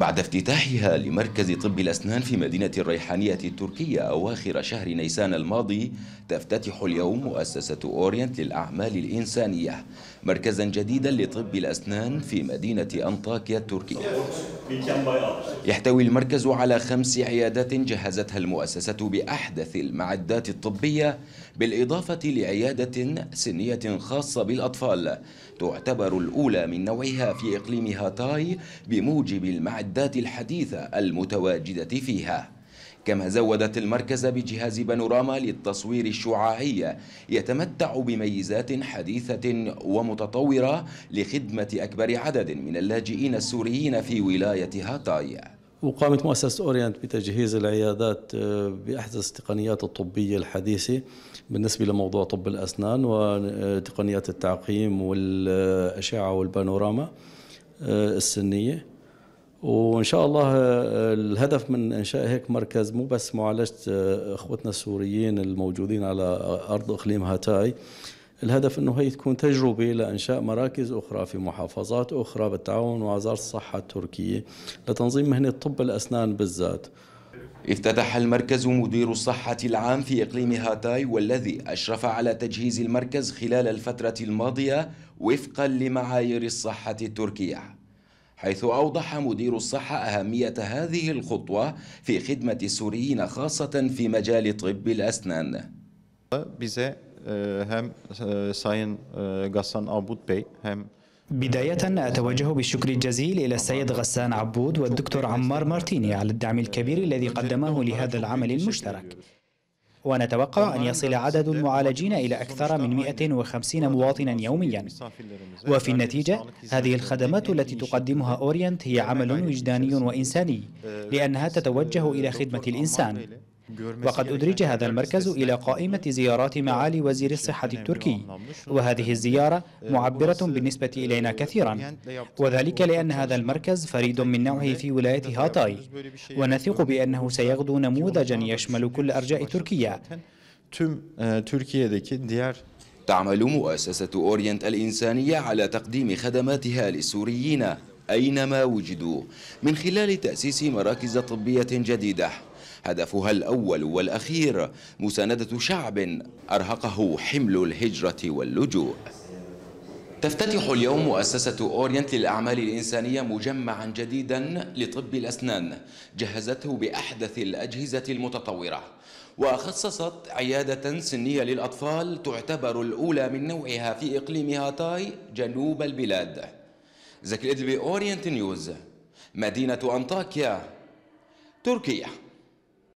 بعد افتتاحها لمركز طب الأسنان في مدينة الريحانية التركية أواخر شهر نيسان الماضي تفتتح اليوم مؤسسة أورينت للأعمال الإنسانية مركزا جديدا لطب الأسنان في مدينة أنطاكيا التركية يحتوي المركز على خمس عيادات جهزتها المؤسسة بأحدث المعدات الطبية بالإضافة لعيادة سنية خاصة بالأطفال تعتبر الأولى من نوعها في إقليم هاتاي بموجب المعدات الحديثة المتواجدة فيها كما زودت المركز بجهاز بانوراما للتصوير الشعاعي يتمتع بميزات حديثة ومتطورة لخدمة أكبر عدد من اللاجئين السوريين في ولاية هاتاي وقامت مؤسسة أورينت بتجهيز العيادات آه، بأحدث التقنيات الطبية الحديثة بالنسبة لموضوع طب الأسنان وتقنيات آه، التعقيم والأشعة والبانوراما آه، السنية وان شاء الله آه، الهدف من انشاء هيك مركز مو بس معالجه آه، اخوتنا السوريين الموجودين على ارض اقليم هاتاي الهدف انه هي تكون تجربه لانشاء مراكز اخرى في محافظات اخرى بالتعاون مع وزاره الصحه التركيه لتنظيم مهنه طب الاسنان بالذات. افتتح المركز مدير الصحة العام في إقليم هاتاي والذي أشرف على تجهيز المركز خلال الفترة الماضية وفقا لمعايير الصحة التركية حيث أوضح مدير الصحة أهمية هذه الخطوة في خدمة السوريين خاصة في مجال طب الأسنان بداية أتوجه بالشكر الجزيل إلى السيد غسان عبود والدكتور عمار مارتيني على الدعم الكبير الذي قدمه لهذا العمل المشترك ونتوقع أن يصل عدد المعالجين إلى أكثر من 150 مواطنا يوميا وفي النتيجة هذه الخدمات التي تقدمها أورينت هي عمل وجداني وإنساني لأنها تتوجه إلى خدمة الإنسان وقد يعني أدرج هذا المركز إلى قائمة زيارات معالي وزير الصحة التركي وهذه الزيارة آه، معبرة بالنسبة آه، إلينا يعني كثيرا وذلك لأن هذا المركز فريد من نوعه في ولاية هاتاي يعني ونثق بأنه سيغدو نموذجا يشمل كل أرجاء تركيا آه، تعمل مؤسسة أورينت الإنسانية على تقديم خدماتها للسوريين أينما وجدوا من خلال تأسيس مراكز طبية جديدة هدفها الأول والأخير مساندة شعب أرهقه حمل الهجرة واللجوء تفتتح اليوم مؤسسة أورينت للأعمال الإنسانية مجمعا جديدا لطب الأسنان جهزته بأحدث الأجهزة المتطورة وخصصت عيادة سنية للأطفال تعتبر الأولى من نوعها في إقليم هاتاي جنوب البلاد زكي الإدبي أورينت نيوز مدينة أنطاكيا تركيا